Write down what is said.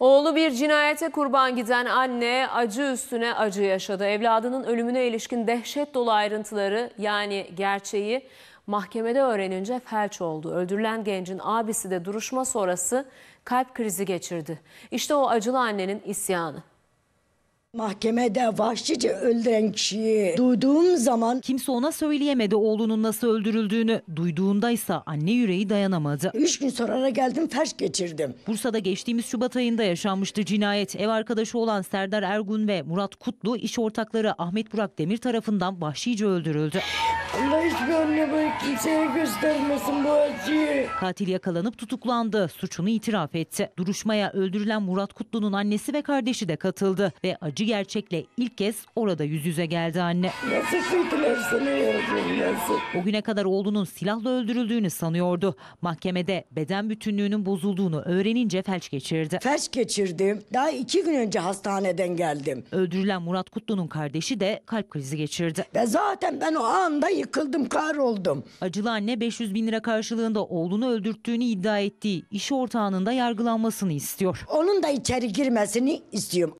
Oğlu bir cinayete kurban giden anne acı üstüne acı yaşadı. Evladının ölümüne ilişkin dehşet dolu ayrıntıları yani gerçeği mahkemede öğrenince felç oldu. Öldürülen gencin abisi de duruşma sonrası kalp krizi geçirdi. İşte o acılı annenin isyanı. Mahkemede vahşice öldüren kişiyi duyduğum zaman Kimse ona söyleyemedi oğlunun nasıl öldürüldüğünü. Duyduğundaysa anne yüreği dayanamadı. üç gün sonra geldim felç geçirdim. Bursa'da geçtiğimiz Şubat ayında yaşanmıştı cinayet. Ev arkadaşı olan Serdar Ergun ve Murat Kutlu iş ortakları Ahmet Burak Demir tarafından vahşice öldürüldü. Allah hiçbir anne bana kimseye göstermesin bu acıyı. Katil yakalanıp tutuklandı. Suçunu itiraf etti. Duruşmaya öldürülen Murat Kutlu'nun annesi ve kardeşi de katıldı. Ve acı gerçekle ilk kez orada yüz yüze geldi anne. Nasıl kıydılar seni yavrum nasıl? O güne kadar oğlunun silahla öldürüldüğünü sanıyordu. Mahkemede beden bütünlüğünün bozulduğunu öğrenince felç geçirdi. Felç geçirdim. Daha iki gün önce hastaneden geldim. Öldürülen Murat Kutlu'nun kardeşi de kalp krizi geçirdi. Ve zaten ben o anda yıkıldım oldum. Acılı anne 500 bin lira karşılığında oğlunu öldürttüğünü iddia ettiği iş ortağının da yargılanmasını istiyor. Onun da içeri girmesini istiyorum.